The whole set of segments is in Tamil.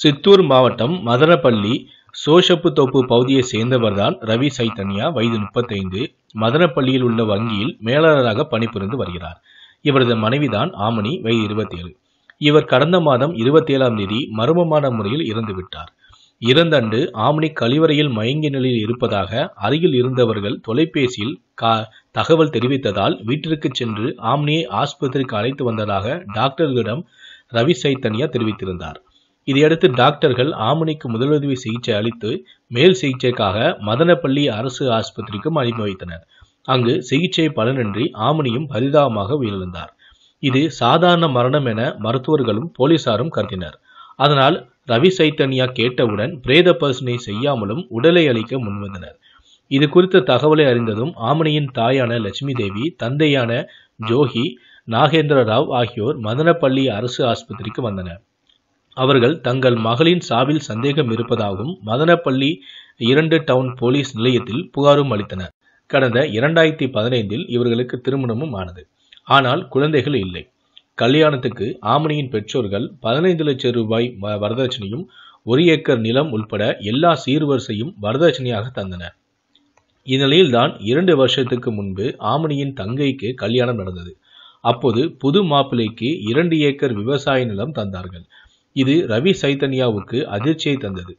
சித்தூர் மாவட்டம் மதனப்பள்ளி தோப்பு பகுதியை சேர்ந்தவர்தான் ரவி சைத்தன்யா வயது முப்பத்தைந்து மதனப்பள்ளியில் உள்ள வங்கியில் மேலாளராக பணிபுரிந்து வருகிறார் இவரது மனைவிதான் ஆமணி வயது இருபத்தேழு இவர் கடந்த மாதம் இருபத்தேழாம் தேதி மர்மமான முறையில் இறந்துவிட்டார் இறந்தண்டு ஆம்னி கழிவறையில் மயங்கிய நிலையில் இருப்பதாக அருகில் இருந்தவர்கள் தொலைபேசியில் தகவல் தெரிவித்ததால் வீட்டிற்கு சென்று ஆம்னியை ஆஸ்பத்திரிக்கு அழைத்து வந்ததாக டாக்டர்களிடம் ரவி சைத்தன்யா தெரிவித்திருந்தார் இதையடுத்து டாக்டர்கள் ஆமணிக்கு முதலுதவி சிகிச்சை அளித்து மேல் சிகிச்சைக்காக மதனப்பள்ளி அரசு ஆஸ்பத்திரிக்கும் அனுப்பி வைத்தனர் அங்கு சிகிச்சை பலனின்றி ஆமணியும் பரிதாபமாக உயிரிழந்தார் இது சாதாரண மரணம் என மருத்துவர்களும் போலீசாரும் கருதினர் அதனால் ரவி சைத்தன்யா கேட்டவுடன் பிரேத பரிசனை செய்யாமலும் உடலை அளிக்க முன்வந்தனர் இது குறித்த தகவலை அறிந்ததும் ஆமணியின் தாயான லட்சுமி தேவி தந்தையான ஜோஹி நாகேந்திர ராவ் ஆகியோர் மதனப்பள்ளி அரசு ஆஸ்பத்திரிக்கு வந்தனர் அவர்கள் தங்கள் மகளின் சாவில் சந்தேகம் இருப்பதாகவும் மதனப்பள்ளி இரண்டு டவுன் போலீஸ் நிலையத்தில் புகாரும் அளித்தனர் கடந்த இரண்டாயிரத்தி பதினைந்தில் இவர்களுக்கு திருமணமும் ஆனது ஆனால் குழந்தைகள் இல்லை கல்யாணத்துக்கு ஆமணியின் பெற்றோர்கள் பதினைந்து லட்சம் ரூபாய் வரதட்சணையும் ஒரு ஏக்கர் நிலம் உள்பட எல்லா சீர்வரிசையும் வரதட்சணையாக தந்தனர் இந்நிலையில்தான் இரண்டு வருஷத்துக்கு முன்பு ஆமணியின் தங்கைக்கு கல்யாணம் நடந்தது அப்போது புது மாப்பிள்ளைக்கு இரண்டு ஏக்கர் விவசாய நிலம் தந்தார்கள் இது ரவி சைத்தன்யாவுக்கு அதிர்ச்சியை தந்தது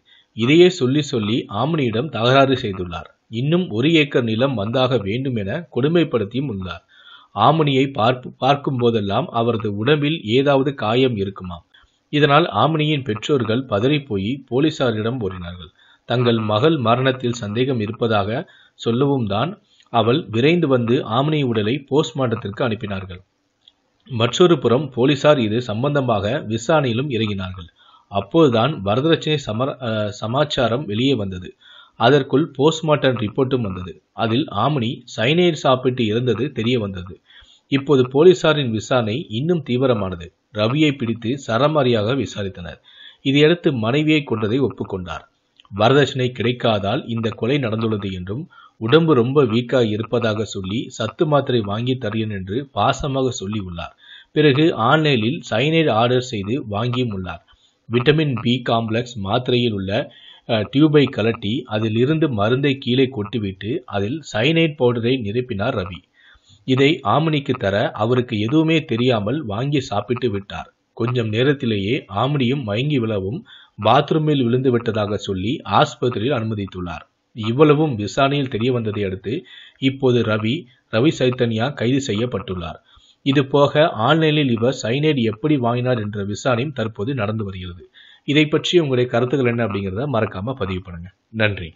இதையே சொல்லி சொல்லி ஆமனியிடம் தகராறு செய்துள்ளார் இன்னும் ஒரு ஏக்கர் நிலம் வந்தாக வேண்டும் என கொடுமைப்படுத்தியும் உள்ளார் ஆமணியை பார்ப்பு பார்க்கும் போதெல்லாம் அவரது உடம்பில் ஏதாவது காயம் இருக்குமாம் இதனால் ஆமணியின் பெற்றோர்கள் பதறிப்போய் போலீசாரிடம் ஓடினார்கள் தங்கள் மகள் மரணத்தில் சந்தேகம் இருப்பதாக சொல்லவும் தான் அவள் விரைந்து வந்து ஆமணி உடலை போஸ்ட்மார்ட்டத்திற்கு அனுப்பினார்கள் மற்றொரு புறம் போலீசார் இது சம்பந்தமாக விசாரணையிலும் இறங்கினார்கள் அப்போதுதான் வரதட்சணை சமர சமாச்சாரம் வெளியே வந்தது அதற்குள் போஸ்ட்மார்ட்டம் ரிப்போர்ட்டும் வந்தது அதில் ஆமணி சைனைடு சாப்பிட்டு இறந்தது தெரிய வந்தது இப்போது போலீசாரின் விசாரணை இன்னும் தீவிரமானது ரவியை பிடித்து சரமாரியாக விசாரித்தனர் இதையடுத்து மனைவியை கொண்டதை ஒப்புக்கொண்டார் வரதட்சணை கிடைக்காதால் இந்த கொலை நடந்துள்ளது என்றும் உடம்பு ரொம்ப வீக்காக இருப்பதாக சொல்லி சத்து மாத்திரை வாங்கி தருகிறேன் என்று பாசமாக சொல்லி உள்ளார் பிறகு ஆன்லைனில் சைனைடு ஆர்டர் செய்து வாங்கியும் உள்ளார் விட்டமின் பி காம்ப்ளெக்ஸ் மாத்திரையில் உள்ள டியூபை கலட்டி அதிலிருந்து மருந்தை கீழே கொட்டிவிட்டு அதில் சைனைட் பவுடரை நிரப்பினார் ரவி இதை ஆமணிக்கு தர அவருக்கு எதுவுமே தெரியாமல் வாங்கி சாப்பிட்டு விட்டார் கொஞ்சம் நேரத்திலேயே ஆமணியும் மயங்கி விழவும் பாத்ரூமில் விழுந்து விட்டதாக சொல்லி ஆஸ்பத்திரியில் அனுமதித்துள்ளார் இவ்வளவும் விசாரணையில் தெரிய வந்ததை அடுத்து இப்போது ரவி ரவி சைத்தன்யா கைது செய்யப்பட்டுள்ளார் இது போக ஆன்லைனில் இவர் சைனைடு எப்படி வாங்கினார் என்ற விசாரணையும் தற்போது நடந்து வருகிறது இதை பற்றி உங்களுடைய கருத்துக்கள் என்ன அப்படிங்கிறத மறக்காமல் பதிவு பண்ணுங்கள் நன்றி